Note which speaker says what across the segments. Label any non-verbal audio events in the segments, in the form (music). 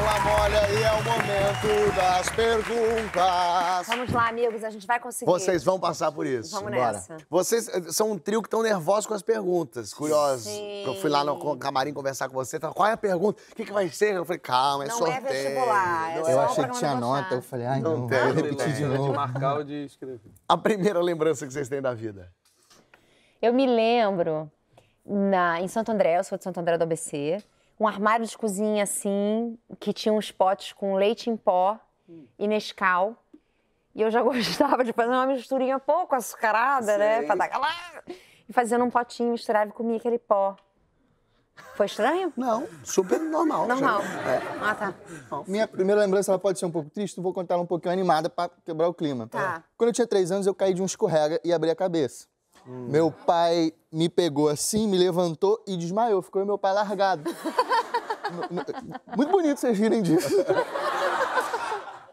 Speaker 1: e é o momento das perguntas.
Speaker 2: Vamos lá, amigos, a gente vai conseguir. Vocês
Speaker 1: vão passar por isso. Vamos Bora. nessa. Vocês eh, são um trio que estão nervosos com as perguntas. Curiosos. Sim. Eu fui lá no camarim conversar com você, qual é a pergunta? O que, que vai ser? Eu falei, calma, é não é sorteio. Não é vestibular.
Speaker 3: É, é eu achei que tinha nota, eu falei, ai não, não vou repetir de novo. De
Speaker 1: marcar ou de escrever. A primeira lembrança que vocês têm da vida?
Speaker 2: Eu me lembro na, em Santo André, eu sou de Santo André do ABC, um armário de cozinha assim, que tinha uns potes com leite em pó hum. e Nescau. E eu já (laughs) gostava de fazer uma misturinha pouco açucarada, né? Sim. né? Pra dar aquela... E fazendo um potinho, misturava e comia aquele pó.
Speaker 3: Foi estranho? Não, super normal. Normal. É. Ah, tá. Minha primeira lembrança ela pode ser um pouco triste, vou contar ela um pouquinho animada para quebrar o clima. Tá? tá. Quando eu tinha três anos, eu caí de um escorrega e abri a cabeça. Hum. Meu pai me pegou assim, me levantou e desmaiou. Ficou meu pai largado. (laughs) Muito bonito vocês virem disso.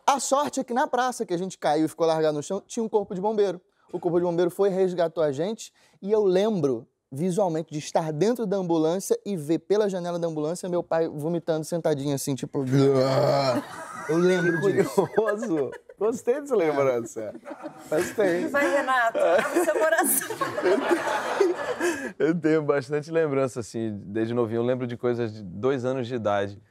Speaker 3: A sorte é que na praça que a gente caiu e ficou largado no chão, tinha um corpo de bombeiro. O corpo de bombeiro foi, resgatou a gente e eu lembro visualmente de estar dentro da ambulância e ver pela janela da ambulância meu pai vomitando sentadinho assim, tipo. (laughs) Eu lembro disso. Gostei dessa lembrança. Gostei.
Speaker 1: Vai,
Speaker 2: Renato, abre seu coração.
Speaker 1: Eu tenho bastante lembrança,
Speaker 4: assim, desde novinho. Eu lembro de coisas de dois anos de idade.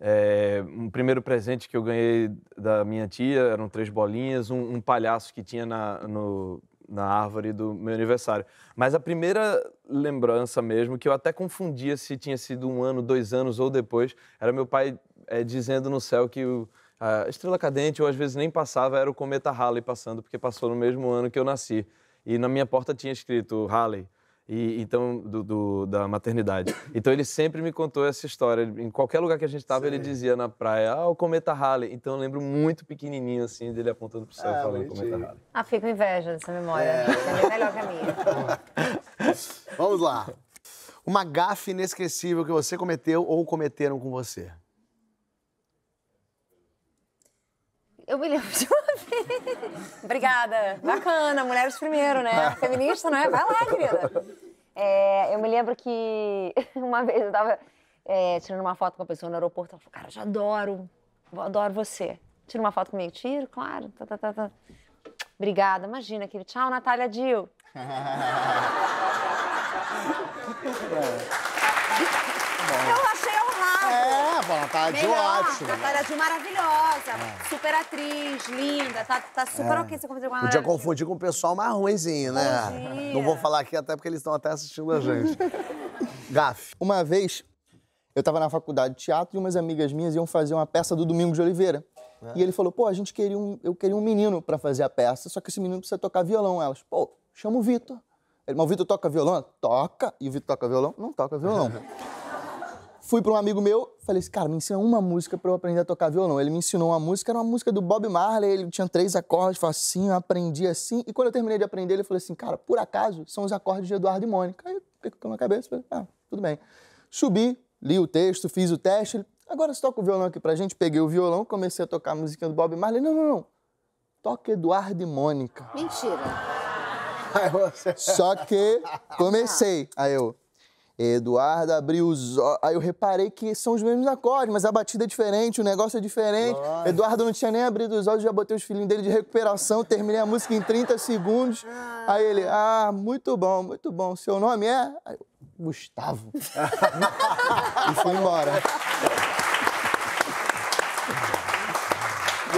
Speaker 4: É, um primeiro presente que eu ganhei da minha tia eram três bolinhas, um, um palhaço que tinha na, no, na árvore do meu aniversário. Mas a primeira lembrança mesmo, que eu até confundia se tinha sido um ano, dois anos ou depois, era meu pai é, dizendo no céu que o a estrela cadente, eu às vezes nem passava, era o cometa Halley passando, porque passou no mesmo ano que eu nasci. E na minha porta tinha escrito Halley. E, então do, do, da maternidade. Então ele sempre me contou essa história. Em qualquer lugar que a gente estava, ele dizia na praia, ah, o cometa Halley. Então eu lembro muito pequenininho, assim, dele apontando pro céu e ah, falando cometa Halley.
Speaker 2: Ah, fico inveja dessa memória. É. é melhor que a
Speaker 1: minha. Vamos lá. Uma gafe inesquecível que você cometeu ou cometeram com você.
Speaker 2: Eu me lembro de uma vez. Obrigada. Bacana, mulheres primeiro, né? Feminista, né? Vai lá, querida. É, eu me lembro que (laughs) uma vez eu tava é, tirando uma foto com uma pessoa no aeroporto. Ela falou, cara, eu adoro. Eu adoro você. Tira uma foto comigo. Tiro, claro. Tá, tá, tá, tá. Obrigada. Imagina aquele tchau, Natália Dil. (laughs)
Speaker 1: eu não, ela
Speaker 3: tá de ótimo. tá
Speaker 2: de maravilhosa, é. super atriz, linda, tá, tá super é. ok você confundir com ela. Podia
Speaker 1: confundir com
Speaker 3: o pessoal mais ruimzinho, né? Não vou falar aqui até porque eles estão até assistindo a gente. (laughs) Gaf, uma vez eu tava na faculdade de teatro e umas amigas minhas iam fazer uma peça do Domingo de Oliveira. É. E ele falou, pô, a gente queria um, eu queria um menino para fazer a peça, só que esse menino precisa tocar violão. Elas, pô, chama o Vitor. Ele, mas o Vitor toca violão? Toca. E o Vitor toca violão? Não toca violão. (laughs) Fui para um amigo meu, falei assim, cara, me ensina uma música para eu aprender a tocar violão. Ele me ensinou uma música, era uma música do Bob Marley, ele tinha três acordes, falei assim, eu aprendi assim. E quando eu terminei de aprender, ele falou assim, cara, por acaso são os acordes de Eduardo e Mônica. Aí eu com na cabeça, falei, ah, tudo bem. Subi, li o texto, fiz o teste, ele, agora você toca o violão aqui pra gente. Peguei o violão, comecei a tocar a música do Bob Marley. Não, não, não. Toca Eduardo e Mônica. Mentira. Só que comecei. Aí eu, Eduardo abriu os olhos. Aí eu reparei que são os mesmos acordes, mas a batida é diferente, o negócio é diferente. Nossa. Eduardo não tinha nem abrido os olhos, já botei os filhinhos dele de recuperação, terminei a música em 30 segundos. Aí ele, ah, muito bom, muito bom. Seu nome é? Aí, Gustavo. (laughs) e foi embora.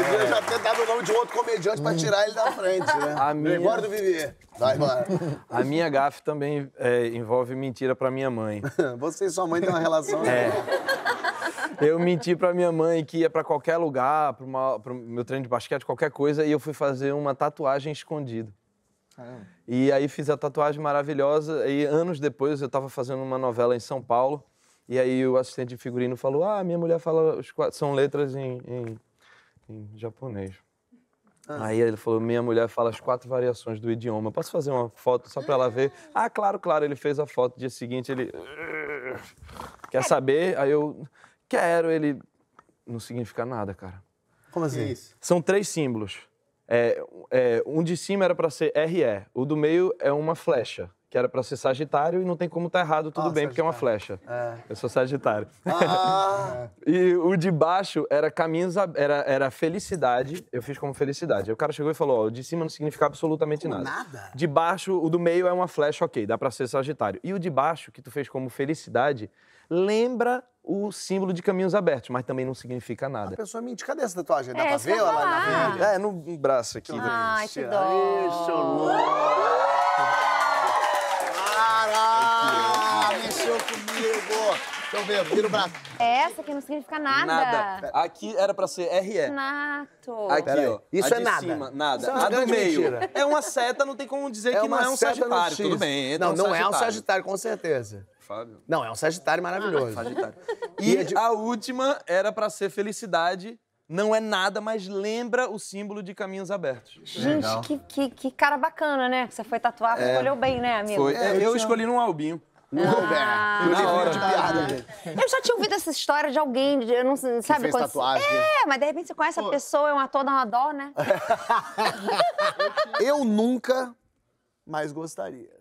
Speaker 1: Podia já ter dado o nome de outro comediante pra tirar ele da frente, né? Não minha... Gregório do Vivier. Vai, vai. A
Speaker 4: minha gafe também é, envolve mentira pra minha mãe. (laughs)
Speaker 1: Você e sua
Speaker 3: mãe têm uma relação... É.
Speaker 4: Eu menti pra minha mãe que ia pra qualquer lugar, pra uma, pro meu treino de basquete, qualquer coisa, e eu fui fazer uma tatuagem escondida. E aí fiz a tatuagem maravilhosa, e anos depois eu tava fazendo uma novela em São Paulo, e aí o assistente de figurino falou: Ah, minha mulher fala, quatro, são letras em, em em japonês. Ah. Aí ele falou: minha mulher fala as quatro variações do idioma. Posso fazer uma foto só para ela ver? (laughs) Ah, claro, claro. Ele fez a foto. Dia seguinte ele quer saber? Aí eu quero. Ele não significa nada, cara. Como assim? isso? São três símbolos. É, é, um de cima era para ser RE. O do meio é uma flecha que era para ser Sagitário e não tem como estar tá errado, tudo ah, bem, porque é uma flecha. É. Eu sou Sagitário. Ah. (laughs) e o de baixo era caminhos, era, era felicidade, eu fiz como felicidade. Aí o cara chegou e falou: ó, o de cima não significa absolutamente nada. Nada? De baixo, o do meio é uma flecha, ok, dá para ser Sagitário. E o de baixo, que tu fez como felicidade, lembra o símbolo de caminhos abertos, mas também não significa nada. A pessoa
Speaker 1: mente, cadê essa tatuagem? Dá é, pra ver ela na É, no braço aqui. Né? Ai,
Speaker 2: que dó. É isso, louco. (laughs)
Speaker 1: Pará! Mexeu comigo! Deixa eu ver, vira o braço.
Speaker 2: essa aqui não significa nada. Nada.
Speaker 1: Aqui era
Speaker 4: pra ser RE.
Speaker 2: Nato.
Speaker 1: Aqui, ó. É Isso é nada. Cima, nada. Isso é nada do meio. mentira.
Speaker 2: É uma
Speaker 4: seta, não tem como dizer É que não é um sagitário. Tudo bem, entra Não, um não é um sagitário,
Speaker 1: com certeza. Fábio.
Speaker 4: Não, é um sagitário ah, maravilhoso. Sagitário. E, E é de- a última era pra ser felicidade, não é nada, mas lembra o símbolo de caminhos abertos. Gente, que,
Speaker 2: que, que, cara bacana, né? você foi tatuar, é, escolheu bem, né, amigo? Foi. É, é eu escolhi
Speaker 4: num albinho. Ah,
Speaker 2: na hora de piada. Eu já tinha ouvido essa história de alguém, de, eu não sabe fez quando... tatuagem. É, mas de repente você conhece Pô. a pessoa, é um ator, dá uma dó, né?
Speaker 3: (laughs) eu nunca mais gostaria.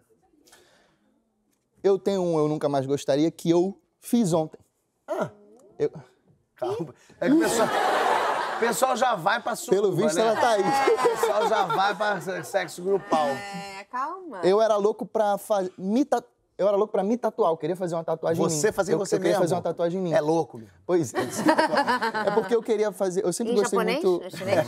Speaker 3: Eu tenho um eu nunca mais gostaria que eu fiz ontem. Ah. Eu... Calma. É que o pessoal... (laughs)
Speaker 1: O pessoal já vai pra suruba, Pelo visto, né? ela tá aí. Né? O pessoal já vai pra sexo
Speaker 3: grupal. É,
Speaker 1: calma. Eu era
Speaker 3: louco pra fazer... Me Eu era louco pra me tatuar, eu queria fazer uma tatuagem em mim. Você fazia eu, você eu queria mesmo? fazer uma tatuagem em mim. É louco, meu. Pois é. É porque eu queria fazer... Eu sempre em gostei japonês? muito... Chinês?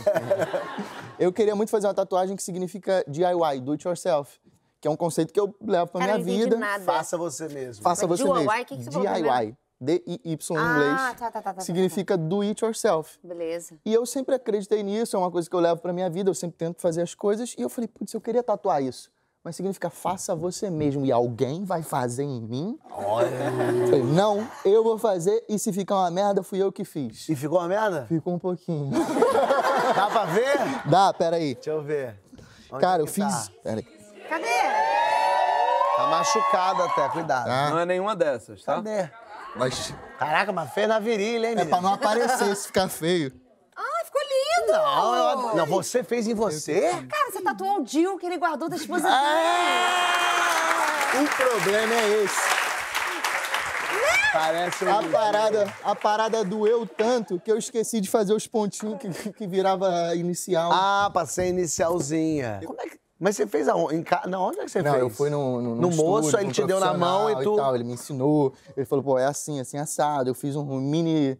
Speaker 3: (laughs) eu queria muito fazer uma tatuagem que significa DIY, do it yourself que é um conceito que eu levo pra Cara, minha vida. Nada. Faça
Speaker 1: você mesmo.
Speaker 3: Faça Mas você DIY, mesmo. Que que você DIY. D-I-Y em ah, inglês. Tá, tá, tá, tá, significa do it yourself. Beleza. E eu sempre acreditei nisso, é uma coisa que eu levo pra minha vida, eu sempre tento fazer as coisas. E eu falei, putz, eu queria tatuar isso. Mas significa faça você mesmo. E alguém vai fazer em mim? Olha. Falei, não, eu vou fazer. E se ficar uma merda, fui eu que fiz. E ficou uma merda? Ficou um pouquinho. Dá pra ver? Dá, peraí. Deixa eu ver. Onde Cara, é eu fiz. Tá? aí. Cadê?
Speaker 1: Tá machucado até, cuidado. Tá. Não é nenhuma dessas, tá? Cadê? Mas... Caraca, mas feio na virilha, hein, menino? É pra não aparecer se ficar feio.
Speaker 2: Ah, ficou lindo! Não, eu... não você
Speaker 1: fez em você? Eu...
Speaker 2: Cara, você tatuou o Dil que
Speaker 3: ele guardou da exposição. Ah! O problema é esse. Parece um a lindo. parada, a parada doeu tanto que eu esqueci de fazer os pontinhos que, que virava inicial. Ah, pra ser inicialzinha.
Speaker 1: Como é que mas você fez aonde? Em ca... Na onde é que você não, fez? Não, eu fui no, no, no, no moço, aí ele te deu na mão e tu. E tal,
Speaker 3: ele me ensinou, ele falou, pô, é assim, assim, assado. Eu fiz um mini.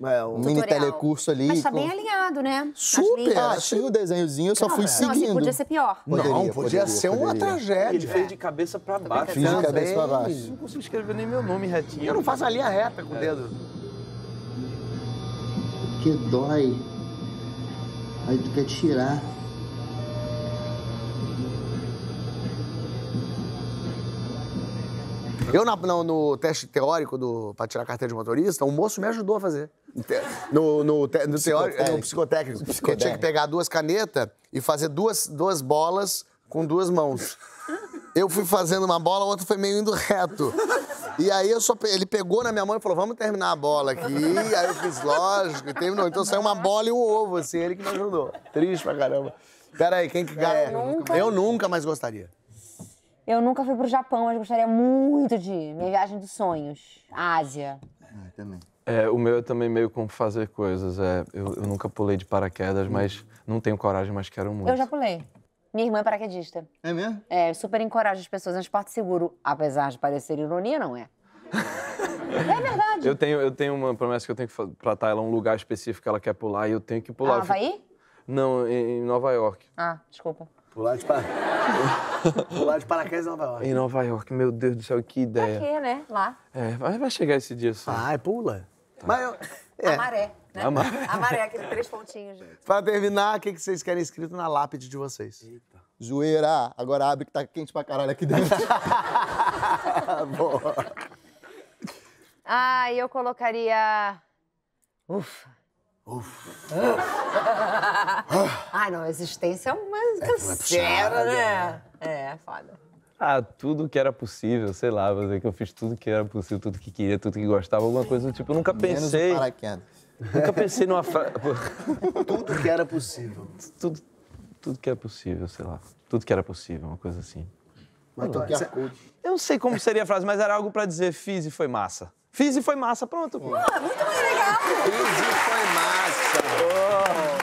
Speaker 3: É, um, mini telecurso ali. Mas tá bem
Speaker 2: alinhado, né? Super! Achei
Speaker 3: ah, o desenhozinho, eu só fui seguindo. Não, assim, podia ser pior. Poderia, não, podia, poderia ser poderia. uma tragédia. Ele fez de
Speaker 4: cabeça pra baixo. Fiz de né? cabeça pra baixo. Eu
Speaker 2: não consigo escrever nem
Speaker 4: meu nome retinho. Eu não faço a linha reta com é. o dedo.
Speaker 3: Que dói. Aí tu quer tirar. Eu, na, no, no,
Speaker 1: teste teórico do, pra tirar carteira de motorista, um moço me ajudou a fazer. No, no, te, no teórico, é, no psicotécnico. Eu tinha que pegar duas canetas e fazer duas, duas bolas com duas mãos. Eu fui fazendo uma bola, a outra foi meio indo reto. E aí eu só ele pegou na minha mão e falou: "Vamos terminar a bola aqui". Aí eu fiz lógico, e terminou. Então saiu uma bola e um ovo assim, ele que me ajudou. Triste pra caramba. Pera aí, quem que ganha? É, eu, nunca... eu nunca mais gostaria.
Speaker 2: Eu nunca fui pro Japão, mas gostaria muito de ir. Minha viagem dos sonhos. Ásia.
Speaker 3: Ah, também.
Speaker 4: É, o meu é também meio como fazer coisas. É, eu, eu, nunca pulei de paraquedas, mas não tenho coragem, mas quero muito. Eu já
Speaker 2: pulei. Minha irmã é paraquedista. É mesmo? É, super encoraja as pessoas no esporte seguro. Apesar de parecer ironia, não é. (laughs) é verdade. Eu
Speaker 4: tenho, eu tenho uma promessa que eu tenho que tratar ela é um lugar específico que ela quer pular e eu tenho que pular. Ah, Havaí? Não, em, em Nova York.
Speaker 2: Ah, desculpa. Pular de paraquedas.
Speaker 1: (laughs) Pular de paraquedas em Nova York.
Speaker 4: Em Nova York, meu Deus do céu, que ideia.
Speaker 2: quê, né? Lá.
Speaker 1: É, vai, vai chegar esse dia só. ah pula. Tá. Mas eu... É. (laughs) A
Speaker 2: maré, né? A maré. A maré,
Speaker 1: aquele
Speaker 3: três pontinhos. Gente.
Speaker 1: Pra terminar, o que vocês querem escrito na lápide de vocês? Eita.
Speaker 3: Zoeira. Agora abre que tá quente pra caralho aqui dentro. (laughs) Boa.
Speaker 2: Ah, eu colocaria... Ufa. Ufa. ai ah, não, a existência é uma é, é
Speaker 4: né?
Speaker 1: É, é foda.
Speaker 4: Ah, tudo que era possível, sei lá, fazer. que eu fiz tudo que era possível, tudo que queria, tudo que gostava, alguma coisa do tipo. Eu nunca pensei. Menos
Speaker 3: paraquedas. Nunca pensei numa frase. (laughs)
Speaker 4: tudo que era possível. Tudo, tudo que era é possível, sei lá. Tudo que era possível, uma coisa assim. Mas tu que é coach. Eu não sei como seria a frase, mas era algo pra dizer fiz e foi massa. Fiz e foi massa, pronto. Pô, muito
Speaker 1: mais legal. Fiz e foi massa. Oh.